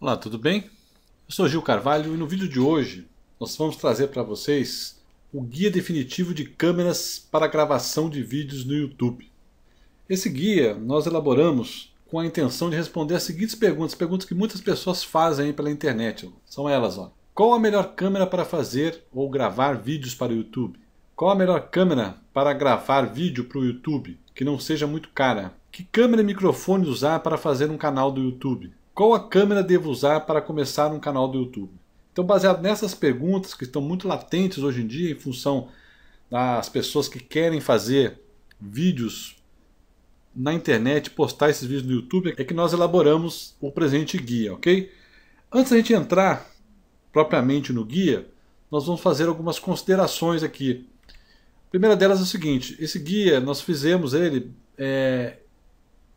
Olá, tudo bem? Eu sou Gil Carvalho e no vídeo de hoje nós vamos trazer para vocês o guia definitivo de câmeras para gravação de vídeos no YouTube. Esse guia nós elaboramos com a intenção de responder as seguintes perguntas, perguntas que muitas pessoas fazem pela internet. São elas, ó. Qual a melhor câmera para fazer ou gravar vídeos para o YouTube? Qual a melhor câmera para gravar vídeo para o YouTube que não seja muito cara? Que câmera e microfone usar para fazer um canal do YouTube? Qual a câmera devo usar para começar um canal do YouTube? Então, baseado nessas perguntas que estão muito latentes hoje em dia, em função das pessoas que querem fazer vídeos na internet, postar esses vídeos no YouTube, é que nós elaboramos o presente guia, ok? Antes da gente entrar propriamente no guia, nós vamos fazer algumas considerações aqui. A primeira delas é o seguinte: esse guia nós fizemos ele é,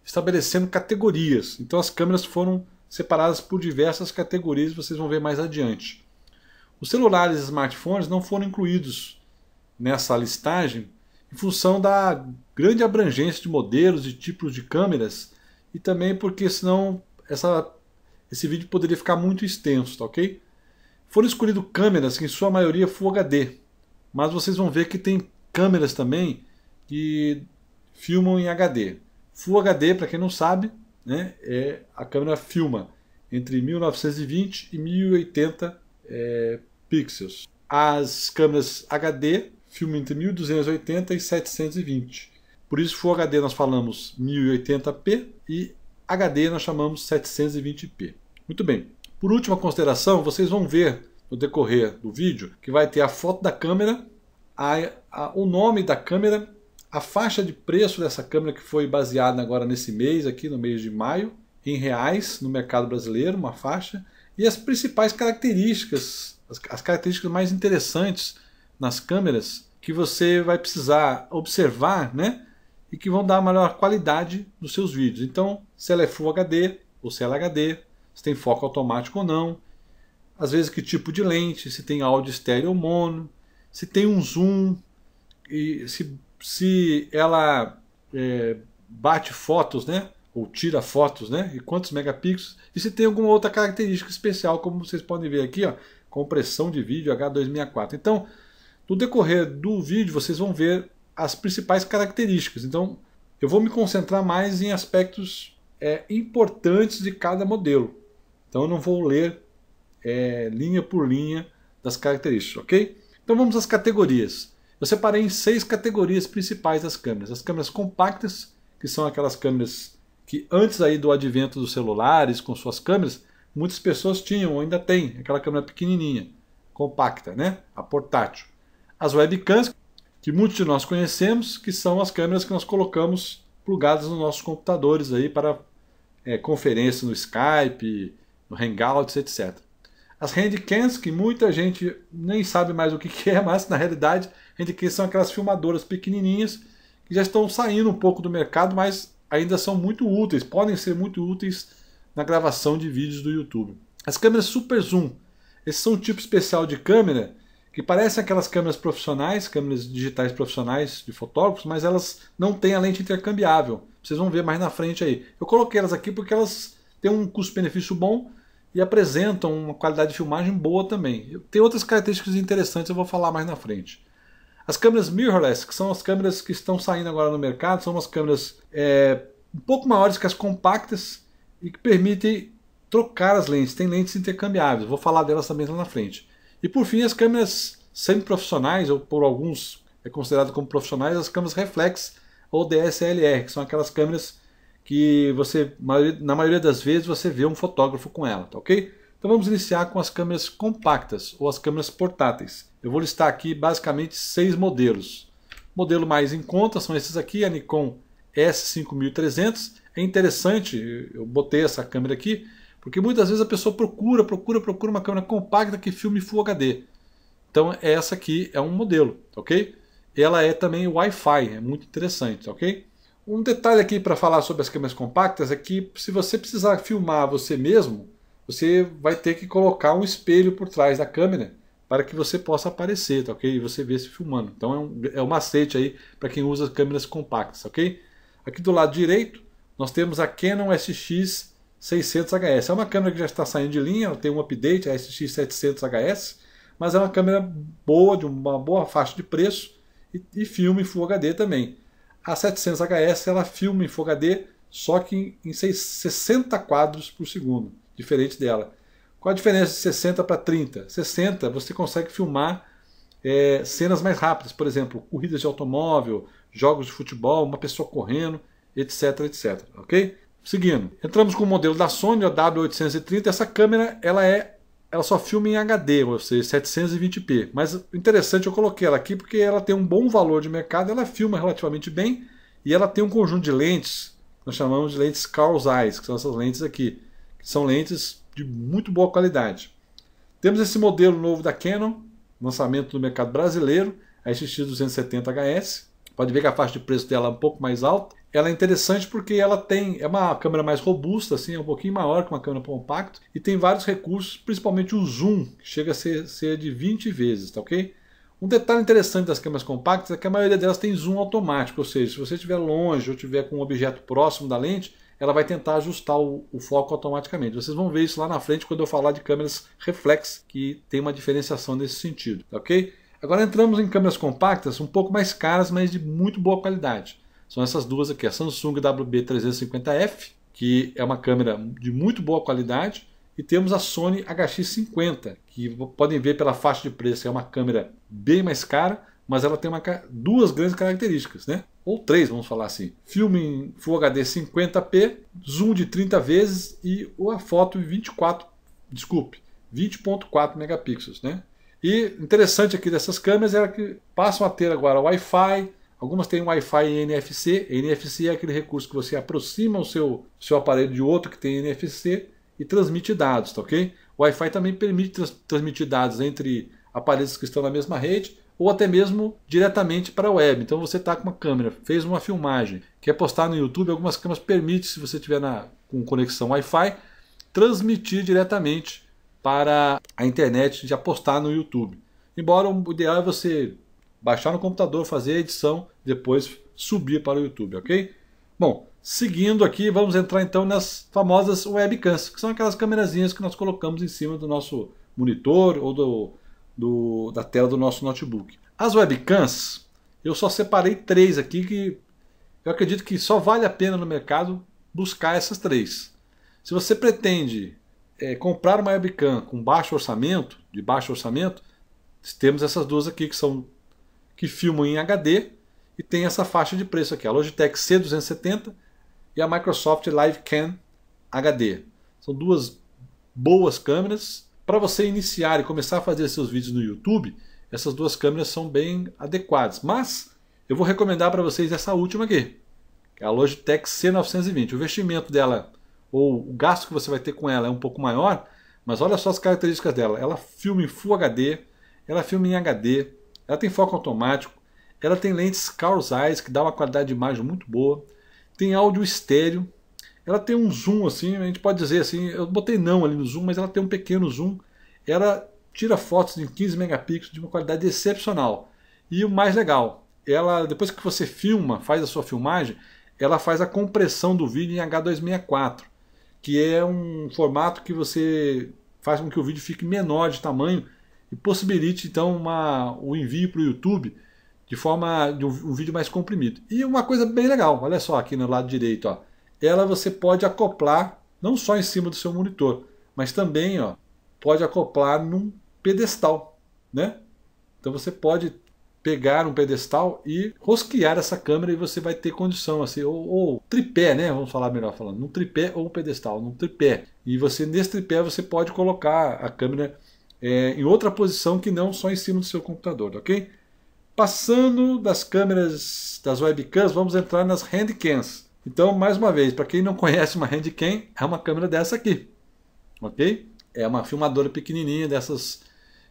estabelecendo categorias. Então as câmeras foram separadas por diversas categorias, vocês vão ver mais adiante. Os celulares e smartphones não foram incluídos nessa listagem em função da grande abrangência de modelos e tipos de câmeras e também porque senão essa, esse vídeo poderia ficar muito extenso, tá ok? Foram escolhidas câmeras que em sua maioria Full HD, mas vocês vão ver que tem câmeras também que filmam em HD. Full HD, para quem não sabe, né, é, a câmera filma entre 1920 e 1080 é, pixels. As câmeras HD filmam entre 1280 e 720. Por isso, Full HD nós falamos 1080p e HD nós chamamos 720p. Muito bem. Por última consideração, vocês vão ver no decorrer do vídeo que vai ter a foto da câmera, a, a, o nome da câmera a faixa de preço dessa câmera que foi baseada agora nesse mês, aqui no mês de maio, em reais no mercado brasileiro, uma faixa, e as principais características, as, as características mais interessantes nas câmeras que você vai precisar observar, né? E que vão dar maior qualidade nos seus vídeos. Então, se ela é Full HD ou se ela é HD, se tem foco automático ou não, às vezes que tipo de lente, se tem áudio estéreo ou mono, se tem um zoom, e se se ela é, bate fotos, né? Ou tira fotos, né? E quantos megapixels. E se tem alguma outra característica especial, como vocês podem ver aqui, ó. Compressão de vídeo H264. Então, no decorrer do vídeo, vocês vão ver as principais características. Então, eu vou me concentrar mais em aspectos é, importantes de cada modelo. Então, eu não vou ler é, linha por linha das características, ok? Então, vamos às categorias. Eu separei em seis categorias principais das câmeras. As câmeras compactas, que são aquelas câmeras que antes aí do advento dos celulares com suas câmeras, muitas pessoas tinham, ou ainda tem, aquela câmera pequenininha, compacta, né? A portátil. As webcams, que muitos de nós conhecemos, que são as câmeras que nós colocamos plugadas nos nossos computadores aí para é, conferência no Skype, no Hangouts, etc. As handcams, que muita gente nem sabe mais o que, que é, mas na realidade, handcams são aquelas filmadoras pequenininhas que já estão saindo um pouco do mercado, mas ainda são muito úteis, podem ser muito úteis na gravação de vídeos do YouTube. As câmeras super zoom, esses são um tipo especial de câmera que parecem aquelas câmeras profissionais, câmeras digitais profissionais de fotógrafos, mas elas não têm a lente intercambiável. Vocês vão ver mais na frente aí. Eu coloquei elas aqui porque elas têm um custo-benefício bom e apresentam uma qualidade de filmagem boa também. Tem outras características interessantes, eu vou falar mais na frente. As câmeras mirrorless, que são as câmeras que estão saindo agora no mercado, são umas câmeras é, um pouco maiores que as compactas e que permitem trocar as lentes. Tem lentes intercambiáveis, vou falar delas também lá na frente. E por fim, as câmeras semi-profissionais, ou por alguns é considerado como profissionais, as câmeras reflex ou DSLR, que são aquelas câmeras que você na maioria das vezes você vê um fotógrafo com ela, tá ok? Então vamos iniciar com as câmeras compactas ou as câmeras portáteis. Eu vou listar aqui basicamente seis modelos. O modelo mais em conta são esses aqui, a Nikon S5300. É interessante, eu botei essa câmera aqui, porque muitas vezes a pessoa procura, procura, procura uma câmera compacta que filme Full HD. Então essa aqui é um modelo, tá ok? Ela é também Wi-Fi, é muito interessante, tá ok? Um detalhe aqui para falar sobre as câmeras compactas é que se você precisar filmar você mesmo, você vai ter que colocar um espelho por trás da câmera para que você possa aparecer, tá ok? E você vê se filmando. Então é um, é um macete aí para quem usa câmeras compactas, tá ok? Aqui do lado direito nós temos a Canon SX 600HS. É uma câmera que já está saindo de linha, tem um update, a SX 700HS, mas é uma câmera boa, de uma boa faixa de preço e, e filme Full HD também. A 700HS ela filma em Full HD só que em 60 quadros por segundo, diferente dela. Qual a diferença de 60 para 30? 60 você consegue filmar é, cenas mais rápidas, por exemplo, corridas de automóvel, jogos de futebol, uma pessoa correndo, etc, etc, ok? Seguindo, entramos com o modelo da Sony, a W830. Essa câmera ela é ela só filma em HD, ou seja, 720p. Mas o interessante, eu coloquei ela aqui porque ela tem um bom valor de mercado, ela filma relativamente bem e ela tem um conjunto de lentes, nós chamamos de lentes Carl's Eyes, que são essas lentes aqui, que são lentes de muito boa qualidade. Temos esse modelo novo da Canon, lançamento no mercado brasileiro, a XT270HS. Pode ver que a faixa de preço dela é um pouco mais alta. Ela é interessante porque ela tem é uma câmera mais robusta, assim, é um pouquinho maior que uma câmera compacta e tem vários recursos, principalmente o zoom, que chega a ser, ser de 20 vezes, tá ok? Um detalhe interessante das câmeras compactas é que a maioria delas tem zoom automático, ou seja, se você estiver longe ou estiver com um objeto próximo da lente, ela vai tentar ajustar o, o, foco automaticamente. Vocês vão ver isso lá na frente quando eu falar de câmeras reflex, que tem uma diferenciação nesse sentido, tá ok? Agora entramos em câmeras compactas, um pouco mais caras, mas de muito boa qualidade são essas duas aqui, a Samsung WB350F, que é uma câmera de muito boa qualidade, e temos a Sony HX50, que podem ver pela faixa de preço, é uma câmera bem mais cara, mas ela tem uma, duas grandes características, né? Ou três, vamos falar assim. Filme em Full HD 50p, zoom de 30 vezes e a foto em 24, desculpe, 20.4 megapixels, né? E interessante aqui dessas câmeras é que passam a ter agora Wi-Fi, Algumas têm Wi-Fi e NFC. NFC é aquele recurso que você aproxima o seu, seu aparelho de outro que tem NFC e transmite dados, tá ok? Wi-Fi também permite trans transmitir dados entre aparelhos que estão na mesma rede ou até mesmo diretamente para a web. Então você está com uma câmera, fez uma filmagem, quer postar no YouTube, algumas câmeras permitem, se você tiver na, com conexão Wi-Fi, transmitir diretamente para a internet, já postar no YouTube. Embora o ideal é você baixar no computador, fazer a edição, depois subir para o YouTube, ok? Bom, seguindo aqui, vamos entrar então nas famosas webcams, que são aquelas câmerazinhas que nós colocamos em cima do nosso monitor ou do, do, da tela do nosso notebook. As webcams, eu só separei três aqui que eu acredito que só vale a pena no mercado buscar essas três. Se você pretende é, comprar uma webcam com baixo orçamento, de baixo orçamento, temos essas duas aqui que são que filmam em HD e tem essa faixa de preço aqui, a Logitech C270 e a Microsoft Live Cam HD. São duas boas câmeras para você iniciar e começar a fazer seus vídeos no YouTube. Essas duas câmeras são bem adequadas, mas eu vou recomendar para vocês essa última aqui, que é a Logitech C920. O investimento dela ou o gasto que você vai ter com ela é um pouco maior, mas olha só as características dela. Ela filma em Full HD, ela filma em HD, ela tem foco automático, ela tem lentes Carl Zeiss, que dá uma qualidade de imagem muito boa, tem áudio estéreo, ela tem um zoom assim, a gente pode dizer assim, eu botei não ali no zoom, mas ela tem um pequeno zoom, ela tira fotos em 15 megapixels de uma qualidade excepcional. E o mais legal, ela depois que você filma, faz a sua filmagem, ela faz a compressão do vídeo em H264, que é um formato que você faz com que o vídeo fique menor de tamanho e possibilite então uma, o envio para o YouTube de forma de um, um, vídeo mais comprimido. E uma coisa bem legal, olha só aqui no lado direito, ó, ela você pode acoplar não só em cima do seu monitor, mas também ó, pode acoplar num pedestal, né? Então você pode pegar um pedestal e rosquear essa câmera e você vai ter condição assim ou, ou, tripé né vamos falar melhor falando num tripé ou um pedestal num tripé e você nesse tripé você pode colocar a câmera é, em outra posição que não só em cima do seu computador, ok? Passando das câmeras, das webcams, vamos entrar nas handcams. Então, mais uma vez, para quem não conhece uma handcam, é uma câmera dessa aqui, ok? É uma filmadora pequenininha dessas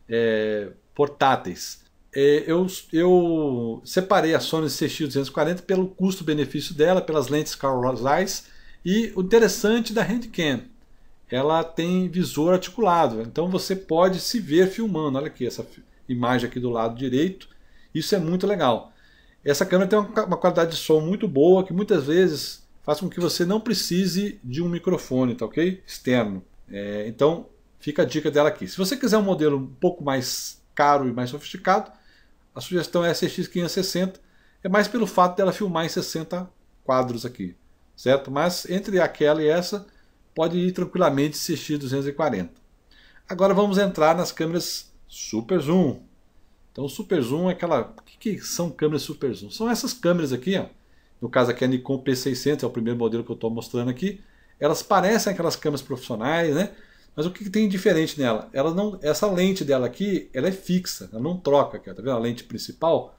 é, portáteis. É, eu, eu, separei a Sony CX240 pelo custo-benefício dela, pelas lentes Carl Zeiss e o interessante da handcam ela tem visor articulado. Então você pode se ver filmando. Olha aqui essa imagem aqui do lado direito. Isso é muito legal. Essa câmera tem uma qualidade de som muito boa que muitas vezes faz com que você não precise de um microfone, tá ok? Externo. É, então fica a dica dela aqui. Se você quiser um modelo um pouco mais caro e mais sofisticado, a sugestão é a CX560. É mais pelo fato dela filmar em 60 quadros aqui, certo? Mas entre aquela e essa, pode ir tranquilamente CX240. Agora vamos entrar nas câmeras Super Zoom. Então Super Zoom é aquela... O que, que são câmeras Super Zoom? São essas câmeras aqui, ó. no caso aqui é a Nikon P600, é o primeiro modelo que eu estou mostrando aqui. Elas parecem aquelas câmeras profissionais, né? Mas o que, que tem diferente nela? Ela não, essa lente dela aqui, ela é fixa, ela não troca, aqui, ó, tá vendo? A lente principal,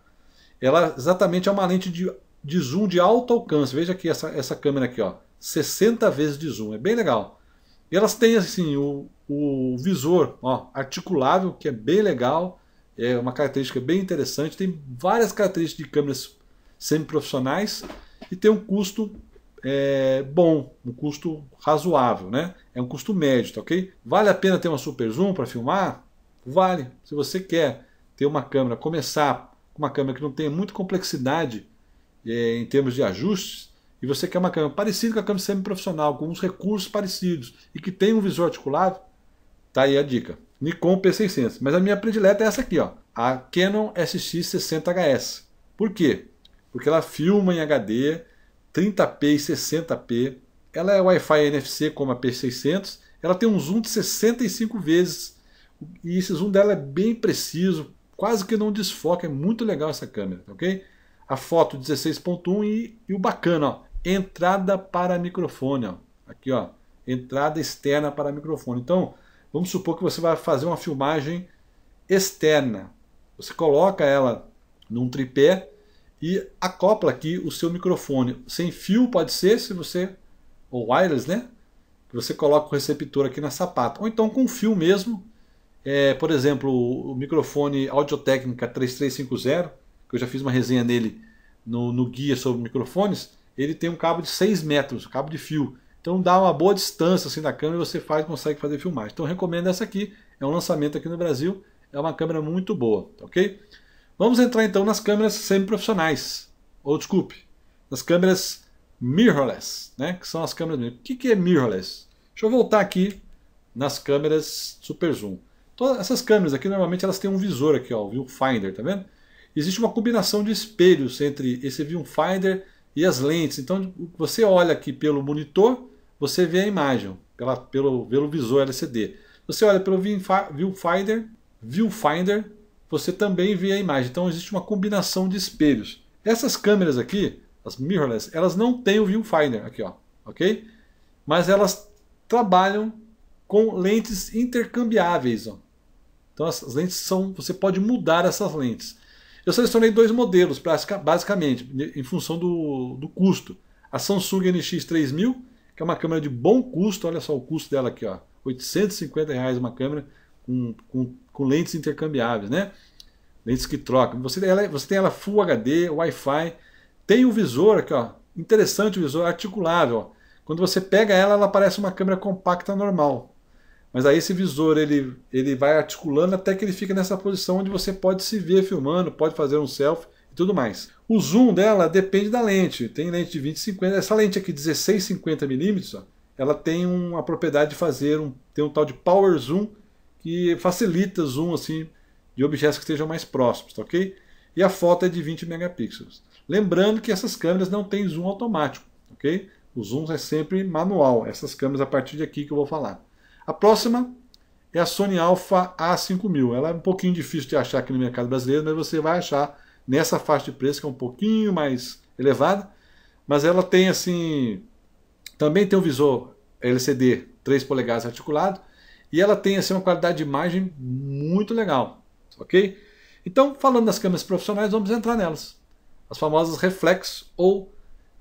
ela exatamente é uma lente de, de zoom de alto alcance. Veja aqui essa, essa câmera aqui, ó. 60 vezes de zoom. É bem legal. E elas têm assim o, o visor ó, articulável, que é bem legal, é uma característica bem interessante. Tem várias características de câmeras semiprofissionais e tem um custo é, bom, um custo razoável, né? É um custo médio, tá ok? Vale a pena ter uma super zoom para filmar? Vale. Se você quer ter uma câmera, começar com uma câmera que não tenha muita complexidade é, em termos de ajustes, e você quer uma câmera parecida com a câmera semi-profissional, com uns recursos parecidos e que tem um visor articulado, tá aí a dica. Nikon P600. Mas a minha predileta é essa aqui, ó, a Canon SX60HS. Por quê? Porque ela filma em HD, 30p e 60p. Ela é Wi-Fi NFC como a P600. Ela tem um zoom de 65 vezes. E esse zoom dela é bem preciso, quase que não desfoca. É muito legal essa câmera, ok? A foto 16.1 e, e o bacana, ó, entrada para microfone, ó. aqui ó, entrada externa para microfone. Então, vamos supor que você vai fazer uma filmagem externa. Você coloca ela num tripé e acopla aqui o seu microfone. Sem fio pode ser, se você ou wireless, né? Que você coloca o receptor aqui na sapata. Ou então com fio mesmo. É, por exemplo, o microfone Audio-Técnica 3350, que eu já fiz uma resenha nele no, no guia sobre microfones ele tem um cabo de 6 metros, cabo de fio. Então dá uma boa distância assim da câmera e você faz, consegue fazer filmagem. Então recomendo essa aqui, é um lançamento aqui no Brasil, é uma câmera muito boa, tá ok? Vamos entrar então nas câmeras semi-profissionais, ou desculpe, nas câmeras mirrorless, né? Que são as câmeras. O que, que é mirrorless? Deixa eu voltar aqui nas câmeras super zoom. Todas então, essas câmeras aqui normalmente elas têm um visor aqui, ó, o viewfinder, tá vendo? Existe uma combinação de espelhos entre esse viewfinder e as lentes. Então você olha aqui pelo monitor, você vê a imagem, pela, pelo, pelo visor LCD. Você olha pelo viewfinder, viewfinder, você também vê a imagem. Então existe uma combinação de espelhos. Essas câmeras aqui, as mirrorless, elas não têm o viewfinder aqui, ó, ok? Mas elas trabalham com lentes intercambiáveis, ó. Então as lentes são, você pode mudar essas lentes. Eu selecionei dois modelos, basicamente, em função do, do custo. A Samsung NX3000, que é uma câmera de bom custo, olha só o custo dela aqui, ó, 850 reais uma câmera com, com, com lentes intercambiáveis, né? Lentes que trocam. Você, ela, você tem ela Full HD, Wi-Fi, tem o visor aqui, ó, interessante o visor, é articulável. Ó. Quando você pega ela, ela parece uma câmera compacta normal, mas aí esse visor ele, ele vai articulando até que ele fica nessa posição onde você pode se ver filmando, pode fazer um selfie e tudo mais. O zoom dela depende da lente. Tem lente de 20 50. Essa lente aqui 16 50 mm, ela tem uma propriedade de fazer um tem um tal de power zoom que facilita zoom assim de objetos que estejam mais próximos, tá OK? E a foto é de 20 megapixels. Lembrando que essas câmeras não têm zoom automático, OK? O zoom é sempre manual. Essas câmeras a partir de aqui que eu vou falar. A próxima é a Sony Alpha A5000. Ela é um pouquinho difícil de achar aqui no mercado brasileiro, mas você vai achar nessa faixa de preço que é um pouquinho mais elevada. Mas ela tem assim, também tem um visor LCD 3 polegadas articulado e ela tem assim uma qualidade de imagem muito legal, OK? Então, falando das câmeras profissionais, vamos entrar nelas. As famosas reflex ou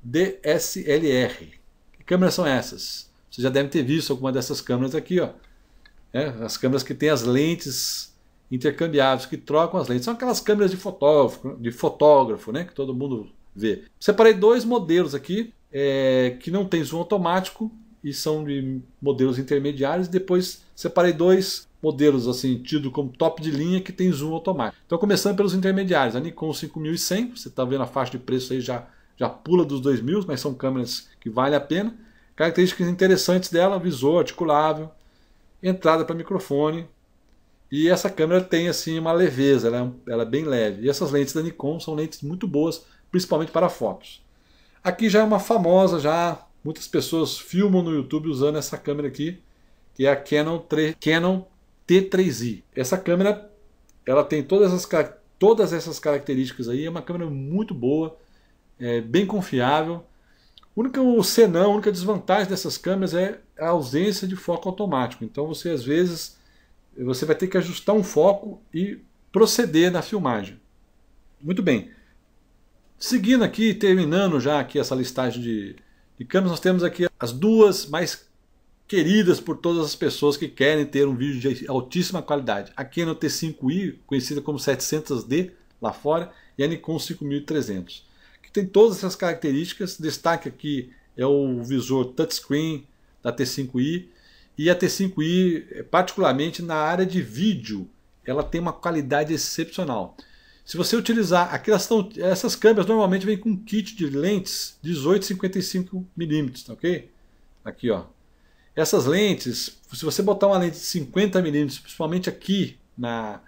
DSLR. Que câmeras são essas? Você já deve ter visto alguma dessas câmeras aqui, ó. É, as câmeras que têm as lentes intercambiáveis, que trocam as lentes. São aquelas câmeras de fotógrafo, de fotógrafo, né? Que todo mundo vê. Separei dois modelos aqui, é, que não tem zoom automático e são de modelos intermediários. Depois separei dois modelos assim tido como top de linha que tem zoom automático. Então começando pelos intermediários, a Nikon 5100, você está vendo a faixa de preço aí já já pula dos 2000, mas são câmeras que vale a pena. Características interessantes dela: visor articulável, entrada para microfone. E essa câmera tem assim uma leveza, ela é, ela é bem leve. E essas lentes da Nikon são lentes muito boas, principalmente para fotos. Aqui já é uma famosa, já muitas pessoas filmam no YouTube usando essa câmera aqui, que é a Canon, 3, Canon T3i. Essa câmera ela tem todas, as, todas essas características aí, é uma câmera muito boa, é, bem confiável o único senão, a única desvantagem dessas câmeras é a ausência de foco automático. Então você às vezes você vai ter que ajustar um foco e proceder na filmagem. Muito bem. Seguindo aqui, terminando já aqui essa listagem de, de câmeras, nós temos aqui as duas mais queridas por todas as pessoas que querem ter um vídeo de altíssima qualidade. A Canon T5i, conhecida como 700D lá fora, e a Nikon 5300 tem todas essas características. Destaque aqui é o visor touchscreen da T5i. E a T5i, particularmente na área de vídeo, ela tem uma qualidade excepcional. Se você utilizar, aqui tão, essas câmeras normalmente vêm com um kit de lentes 18-55mm, tá ok? Aqui, ó. Essas lentes, se você botar uma lente de 50mm, principalmente aqui na,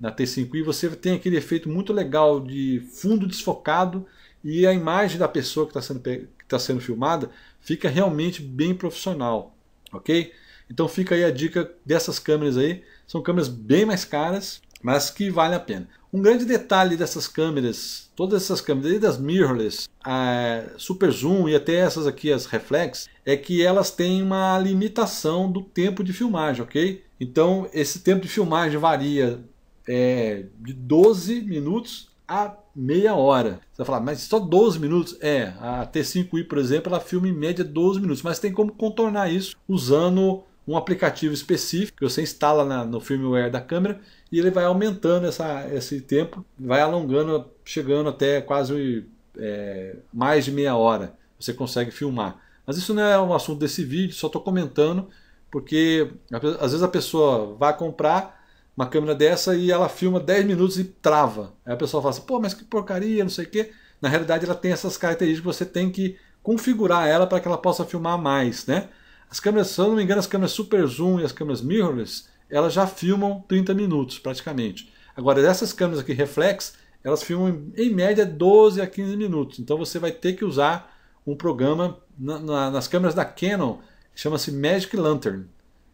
na T5i, você tem aquele efeito muito legal de fundo desfocado e a imagem da pessoa que está sendo, que tá sendo filmada fica realmente bem profissional, ok? Então fica aí a dica dessas câmeras aí, são câmeras bem mais caras, mas que vale a pena. Um grande detalhe dessas câmeras, todas essas câmeras, das mirrorless, a super zoom e até essas aqui, as reflex, é que elas têm uma limitação do tempo de filmagem, ok? Então esse tempo de filmagem varia é, de 12 minutos a meia hora. Você vai falar, mas só 12 minutos? É, a T5i, por exemplo, ela filma em média 12 minutos, mas tem como contornar isso usando um aplicativo específico que você instala na, no firmware da câmera e ele vai aumentando essa, esse tempo, vai alongando, chegando até quase é, mais de meia hora. Você consegue filmar. Mas isso não é um assunto desse vídeo, só estou comentando, porque às vezes a pessoa vai comprar uma câmera dessa e ela filma 10 minutos e trava. Aí a pessoa fala assim, pô, mas que porcaria, não sei o quê. Na realidade ela tem essas características, você tem que configurar ela para que ela possa filmar mais, né? As câmeras, se eu não me engano, as câmeras super zoom e as câmeras mirrorless, elas já filmam 30 minutos praticamente. Agora, essas câmeras aqui reflex, elas filmam em média 12 a 15 minutos. Então você vai ter que usar um programa na, na, nas câmeras da Canon, chama-se Magic Lantern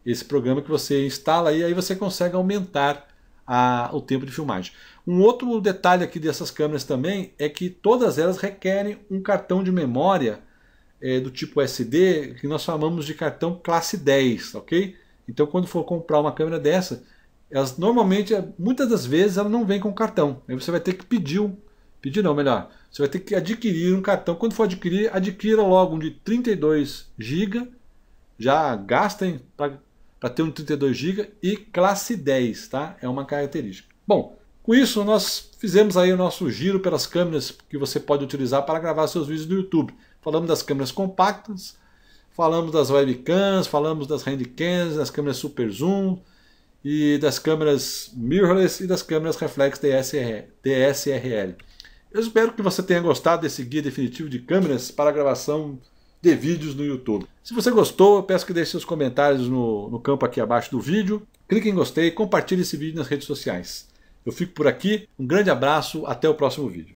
esse programa que você instala e aí você consegue aumentar a, o tempo de filmagem. Um outro detalhe aqui dessas câmeras também é que todas elas requerem um cartão de memória é, do tipo SD, que nós chamamos de cartão classe 10, ok? Então quando for comprar uma câmera dessa, elas normalmente, muitas das vezes, ela não vem com cartão. Aí você vai ter que pedir um. Pedir não, melhor. Você vai ter que adquirir um cartão. Quando for adquirir, adquira logo um de 32 GB. Já gastem para ter um 32 GB e classe 10, tá? É uma característica. Bom, com isso nós fizemos aí o nosso giro pelas câmeras que você pode utilizar para gravar seus vídeos no YouTube. Falamos das câmeras compactas, falamos das webcams, falamos das handcams, das câmeras super zoom e das câmeras mirrorless e das câmeras reflex DSRL. Eu espero que você tenha gostado desse guia definitivo de câmeras para gravação de vídeos no YouTube. Se você gostou, peço que deixe seus comentários no, no campo aqui abaixo do vídeo. Clique em gostei, compartilhe esse vídeo nas redes sociais. Eu fico por aqui, um grande abraço, até o próximo vídeo.